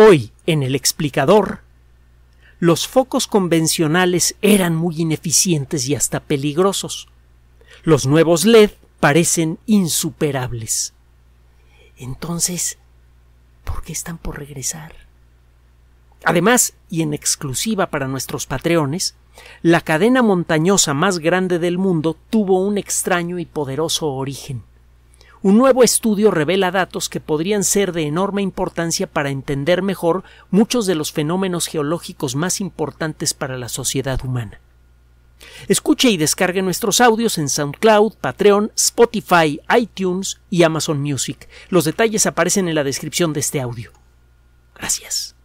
Hoy, en el explicador, los focos convencionales eran muy ineficientes y hasta peligrosos. Los nuevos LED parecen insuperables. Entonces, ¿por qué están por regresar? Además, y en exclusiva para nuestros patreones, la cadena montañosa más grande del mundo tuvo un extraño y poderoso origen. Un nuevo estudio revela datos que podrían ser de enorme importancia para entender mejor muchos de los fenómenos geológicos más importantes para la sociedad humana. Escuche y descargue nuestros audios en SoundCloud, Patreon, Spotify, iTunes y Amazon Music. Los detalles aparecen en la descripción de este audio. Gracias.